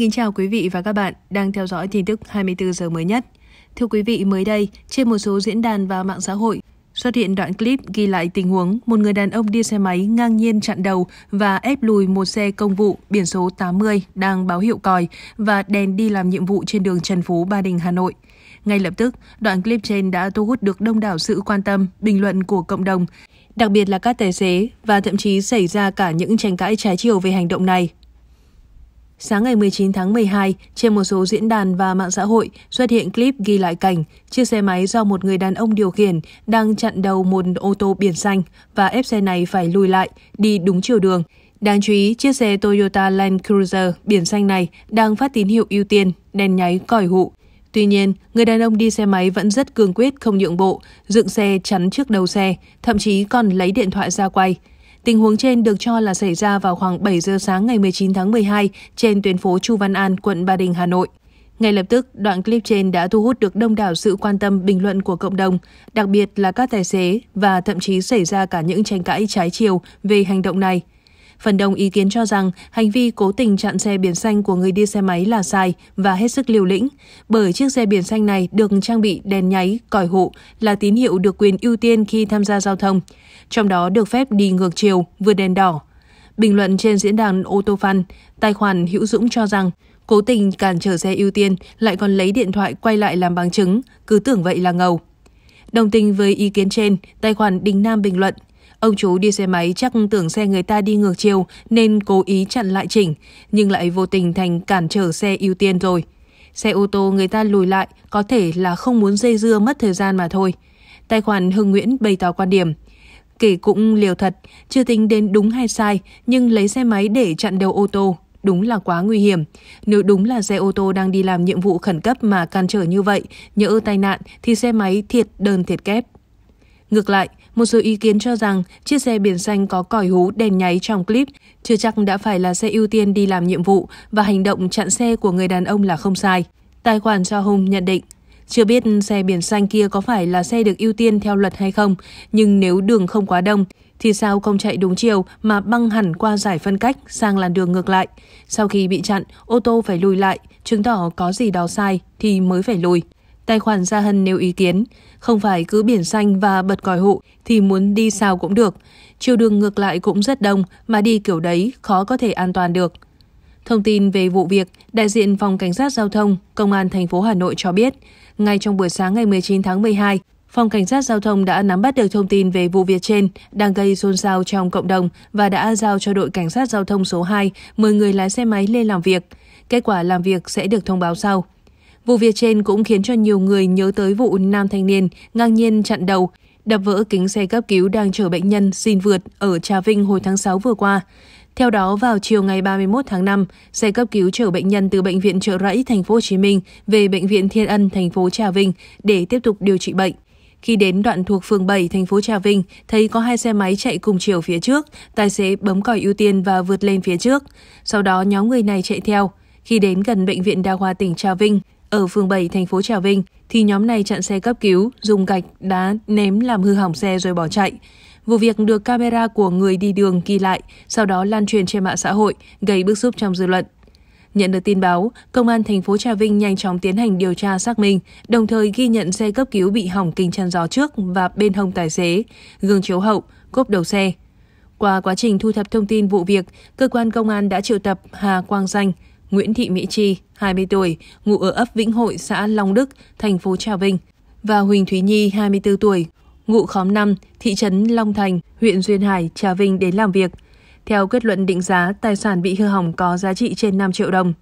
kính chào quý vị và các bạn đang theo dõi tin tức 24 giờ mới nhất. Thưa quý vị, mới đây, trên một số diễn đàn và mạng xã hội, xuất hiện đoạn clip ghi lại tình huống một người đàn ông đi xe máy ngang nhiên chặn đầu và ép lùi một xe công vụ biển số 80 đang báo hiệu còi và đèn đi làm nhiệm vụ trên đường Trần Phú, Ba Đình, Hà Nội. Ngay lập tức, đoạn clip trên đã thu hút được đông đảo sự quan tâm, bình luận của cộng đồng, đặc biệt là các tài xế và thậm chí xảy ra cả những tranh cãi trái chiều về hành động này sáng ngày 19 tháng 12, trên một số diễn đàn và mạng xã hội xuất hiện clip ghi lại cảnh chiếc xe máy do một người đàn ông điều khiển đang chặn đầu một ô tô biển xanh và ép xe này phải lùi lại, đi đúng chiều đường. Đáng chú ý, chiếc xe Toyota Land Cruiser biển xanh này đang phát tín hiệu ưu tiên, đèn nháy còi hụ. Tuy nhiên, người đàn ông đi xe máy vẫn rất cương quyết không nhượng bộ, dựng xe chắn trước đầu xe, thậm chí còn lấy điện thoại ra quay – Tình huống trên được cho là xảy ra vào khoảng 7 giờ sáng ngày 19 tháng 12 trên tuyến phố Chu Văn An, quận Ba Đình, Hà Nội. Ngay lập tức, đoạn clip trên đã thu hút được đông đảo sự quan tâm bình luận của cộng đồng, đặc biệt là các tài xế và thậm chí xảy ra cả những tranh cãi trái chiều về hành động này – Phần đông ý kiến cho rằng hành vi cố tình chặn xe biển xanh của người đi xe máy là sai và hết sức liều lĩnh, bởi chiếc xe biển xanh này được trang bị đèn nháy, còi hụ là tín hiệu được quyền ưu tiên khi tham gia giao thông, trong đó được phép đi ngược chiều, vượt đèn đỏ. Bình luận trên diễn đàn ô tô fan, tài khoản Hữu Dũng cho rằng cố tình cản trở xe ưu tiên lại còn lấy điện thoại quay lại làm bằng chứng, cứ tưởng vậy là ngầu. Đồng tình với ý kiến trên, tài khoản Đình Nam bình luận – Ông chú đi xe máy chắc tưởng xe người ta đi ngược chiều nên cố ý chặn lại chỉnh, nhưng lại vô tình thành cản trở xe ưu tiên rồi. Xe ô tô người ta lùi lại có thể là không muốn dây dưa mất thời gian mà thôi. Tài khoản Hưng Nguyễn bày tỏ quan điểm. Kể cũng liều thật, chưa tính đến đúng hay sai, nhưng lấy xe máy để chặn đầu ô tô đúng là quá nguy hiểm. Nếu đúng là xe ô tô đang đi làm nhiệm vụ khẩn cấp mà can trở như vậy, nhỡ tai nạn thì xe máy thiệt đơn thiệt kép. Ngược lại, một số ý kiến cho rằng chiếc xe biển xanh có còi hú đèn nháy trong clip chưa chắc đã phải là xe ưu tiên đi làm nhiệm vụ và hành động chặn xe của người đàn ông là không sai. Tài khoản cho Hùng nhận định, chưa biết xe biển xanh kia có phải là xe được ưu tiên theo luật hay không, nhưng nếu đường không quá đông thì sao không chạy đúng chiều mà băng hẳn qua giải phân cách sang làn đường ngược lại. Sau khi bị chặn, ô tô phải lùi lại, chứng tỏ có gì đó sai thì mới phải lùi. Tài khoản Gia Hân nêu ý kiến, không phải cứ biển xanh và bật còi hụ thì muốn đi sao cũng được. Chiều đường ngược lại cũng rất đông mà đi kiểu đấy khó có thể an toàn được. Thông tin về vụ việc, đại diện Phòng Cảnh sát Giao thông, Công an thành phố Hà Nội cho biết, ngay trong buổi sáng ngày 19 tháng 12, Phòng Cảnh sát Giao thông đã nắm bắt được thông tin về vụ việc trên đang gây xôn xao trong cộng đồng và đã giao cho đội Cảnh sát Giao thông số 2 mời người lái xe máy lên làm việc. Kết quả làm việc sẽ được thông báo sau. Vụ việc trên cũng khiến cho nhiều người nhớ tới vụ nam thanh niên ngang nhiên chặn đầu, đập vỡ kính xe cấp cứu đang chở bệnh nhân xin vượt ở Trà Vinh hồi tháng 6 vừa qua. Theo đó, vào chiều ngày 31 tháng 5, xe cấp cứu chở bệnh nhân từ bệnh viện Trợ Rẫy thành phố Hồ Chí Minh về bệnh viện Thiên Ân thành phố Trà Vinh để tiếp tục điều trị bệnh. Khi đến đoạn thuộc phường 7 thành phố Trà Vinh, thấy có hai xe máy chạy cùng chiều phía trước, tài xế bấm còi ưu tiên và vượt lên phía trước. Sau đó nhóm người này chạy theo. Khi đến gần bệnh viện Đa khoa tỉnh Trà Vinh, ở phường 7 thành phố Trà Vinh thì nhóm này chặn xe cấp cứu, dùng gạch đá ném làm hư hỏng xe rồi bỏ chạy. Vụ việc được camera của người đi đường ghi lại, sau đó lan truyền trên mạng xã hội, gây bức xúc trong dư luận. Nhận được tin báo, công an thành phố Trà Vinh nhanh chóng tiến hành điều tra xác minh, đồng thời ghi nhận xe cấp cứu bị hỏng kính chắn gió trước và bên hông tài xế, gương chiếu hậu, cốp đầu xe. Qua quá trình thu thập thông tin vụ việc, cơ quan công an đã triệu tập Hà Quang Danh, Nguyễn Thị Mỹ Chi, 20 tuổi, ngụ ở ấp Vĩnh Hội, xã Long Đức, thành phố Trà Vinh và Huỳnh Thúy Nhi, 24 tuổi, ngụ khóm 5, thị trấn Long Thành, huyện Duyên Hải, Trà Vinh đến làm việc. Theo kết luận định giá, tài sản bị hư hỏng có giá trị trên 5 triệu đồng.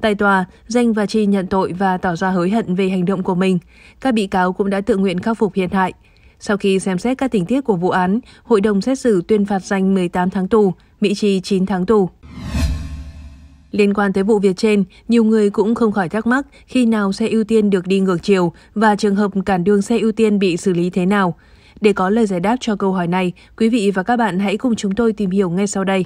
Tại tòa, Danh và Chi nhận tội và tỏ ra hối hận về hành động của mình. Các bị cáo cũng đã tự nguyện khắc phục thiệt hại. Sau khi xem xét các tình tiết của vụ án, hội đồng xét xử tuyên phạt Danh 18 tháng tù, Mỹ Chi 9 tháng tù. Liên quan tới vụ việc trên, nhiều người cũng không khỏi thắc mắc khi nào xe ưu tiên được đi ngược chiều và trường hợp cản đường xe ưu tiên bị xử lý thế nào. Để có lời giải đáp cho câu hỏi này, quý vị và các bạn hãy cùng chúng tôi tìm hiểu ngay sau đây.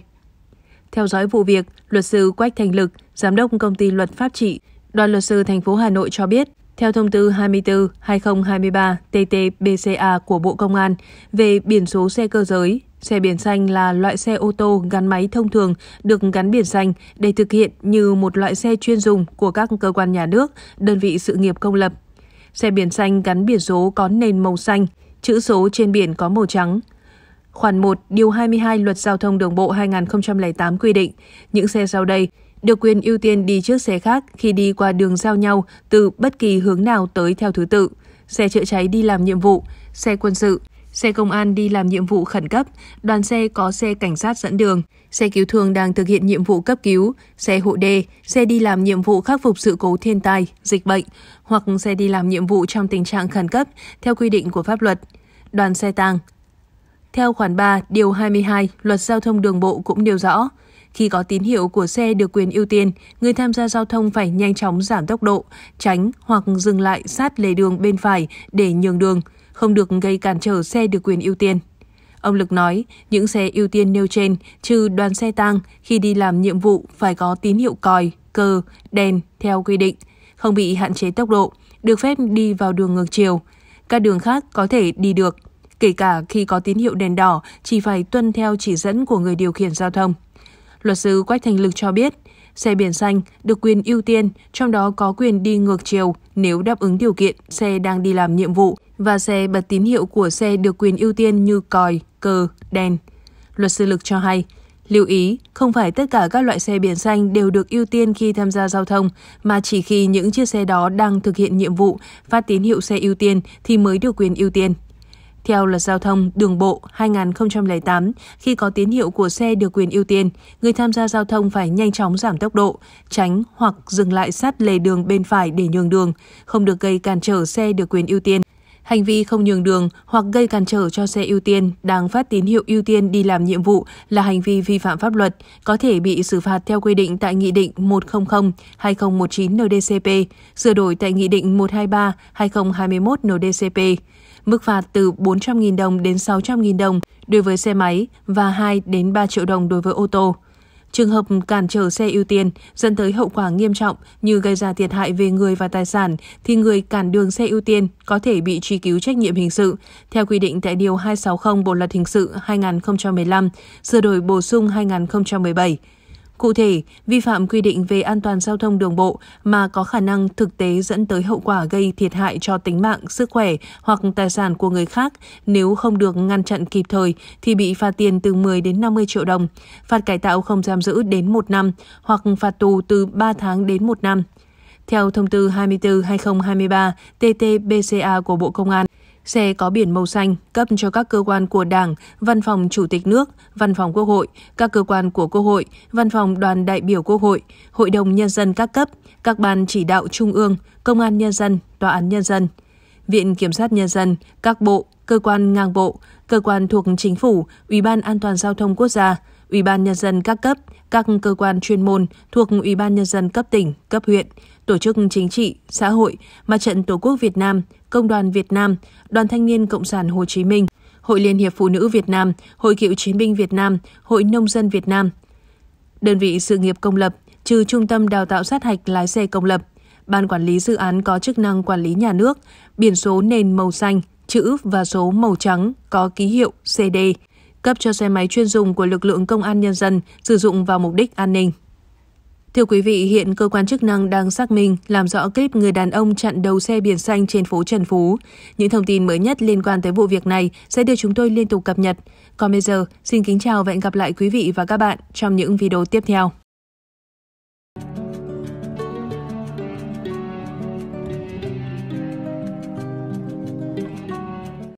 Theo dõi vụ việc, luật sư Quách Thành Lực, giám đốc công ty luật pháp trị, đoàn luật sư thành phố Hà Nội cho biết, theo thông tư 24-2023 TT-BCA của Bộ Công an về biển số xe cơ giới Xe biển xanh là loại xe ô tô gắn máy thông thường được gắn biển xanh để thực hiện như một loại xe chuyên dùng của các cơ quan nhà nước, đơn vị sự nghiệp công lập. Xe biển xanh gắn biển số có nền màu xanh, chữ số trên biển có màu trắng. Khoản 1, điều 22 Luật Giao thông Đường bộ 2008 quy định, những xe sau đây được quyền ưu tiên đi trước xe khác khi đi qua đường giao nhau từ bất kỳ hướng nào tới theo thứ tự. Xe chữa cháy đi làm nhiệm vụ, xe quân sự, Xe công an đi làm nhiệm vụ khẩn cấp, đoàn xe có xe cảnh sát dẫn đường, xe cứu thương đang thực hiện nhiệm vụ cấp cứu, xe hộ đê, xe đi làm nhiệm vụ khắc phục sự cố thiên tai, dịch bệnh hoặc xe đi làm nhiệm vụ trong tình trạng khẩn cấp theo quy định của pháp luật. Đoàn xe tàng, theo khoản 3, điều 22, Luật Giao thông đường bộ cũng nêu rõ, khi có tín hiệu của xe được quyền ưu tiên, người tham gia giao thông phải nhanh chóng giảm tốc độ, tránh hoặc dừng lại sát lề đường bên phải để nhường đường không được gây cản trở xe được quyền ưu tiên. Ông Lực nói, những xe ưu tiên nêu trên, trừ đoàn xe tang, khi đi làm nhiệm vụ phải có tín hiệu còi, cờ, đèn theo quy định, không bị hạn chế tốc độ, được phép đi vào đường ngược chiều. Các đường khác có thể đi được, kể cả khi có tín hiệu đèn đỏ chỉ phải tuân theo chỉ dẫn của người điều khiển giao thông. Luật sư Quách Thành Lực cho biết, xe biển xanh được quyền ưu tiên, trong đó có quyền đi ngược chiều nếu đáp ứng điều kiện xe đang đi làm nhiệm vụ và xe bật tín hiệu của xe được quyền ưu tiên như còi, cờ, đèn. Luật sư Lực cho hay, Lưu ý, không phải tất cả các loại xe biển xanh đều được ưu tiên khi tham gia giao thông, mà chỉ khi những chiếc xe đó đang thực hiện nhiệm vụ, phát tín hiệu xe ưu tiên thì mới được quyền ưu tiên. Theo luật giao thông đường bộ 2008, khi có tín hiệu của xe được quyền ưu tiên, người tham gia giao thông phải nhanh chóng giảm tốc độ, tránh hoặc dừng lại sát lề đường bên phải để nhường đường, không được gây cản trở xe được quyền ưu tiên Hành vi không nhường đường hoặc gây cản trở cho xe ưu tiên đang phát tín hiệu ưu tiên đi làm nhiệm vụ là hành vi vi phạm pháp luật, có thể bị xử phạt theo quy định tại Nghị định 100-2019 NDCP, sửa đổi tại Nghị định 123-2021 NDCP. Mức phạt từ 400.000 đồng đến 600.000 đồng đối với xe máy và 2 đến 3 triệu đồng đối với ô tô. Trường hợp cản trở xe ưu tiên dẫn tới hậu quả nghiêm trọng như gây ra thiệt hại về người và tài sản thì người cản đường xe ưu tiên có thể bị truy cứu trách nhiệm hình sự theo quy định tại điều 260 Bộ luật hình sự 2015 sửa đổi bổ sung 2017. Cụ thể, vi phạm quy định về an toàn giao thông đường bộ mà có khả năng thực tế dẫn tới hậu quả gây thiệt hại cho tính mạng, sức khỏe hoặc tài sản của người khác nếu không được ngăn chặn kịp thời thì bị phạt tiền từ 10 đến 50 triệu đồng, phạt cải tạo không giam giữ đến 1 năm hoặc phạt tù từ 3 tháng đến 1 năm. Theo thông tư 24/2023 TT-BCA của Bộ Công an, xe có biển màu xanh cấp cho các cơ quan của Đảng, Văn phòng Chủ tịch nước, Văn phòng Quốc hội, các cơ quan của Quốc hội, Văn phòng Đoàn đại biểu Quốc hội, Hội đồng Nhân dân các cấp, các ban chỉ đạo Trung ương, Công an Nhân dân, Tòa án Nhân dân, Viện Kiểm sát Nhân dân, các bộ, cơ quan ngang bộ, cơ quan thuộc Chính phủ, Ủy ban An toàn Giao thông Quốc gia, Ủy ban nhân dân các cấp, các cơ quan chuyên môn thuộc Ủy ban nhân dân cấp tỉnh, cấp huyện, tổ chức chính trị, xã hội, Mặt trận Tổ quốc Việt Nam, Công đoàn Việt Nam, Đoàn Thanh niên Cộng sản Hồ Chí Minh, Hội Liên hiệp Phụ nữ Việt Nam, Hội Cựu chiến binh Việt Nam, Hội Nông dân Việt Nam. Đơn vị sự nghiệp công lập, trừ Trung tâm Đào tạo sát hạch lái xe công lập, Ban quản lý dự án có chức năng quản lý nhà nước, biển số nền màu xanh, chữ và số màu trắng có ký hiệu CD cấp cho xe máy chuyên dùng của lực lượng công an nhân dân sử dụng vào mục đích an ninh. Thưa quý vị, hiện cơ quan chức năng đang xác minh làm rõ clip người đàn ông chặn đầu xe biển xanh trên phố Trần Phú. Những thông tin mới nhất liên quan tới vụ việc này sẽ được chúng tôi liên tục cập nhật. Còn bây giờ, xin kính chào và hẹn gặp lại quý vị và các bạn trong những video tiếp theo.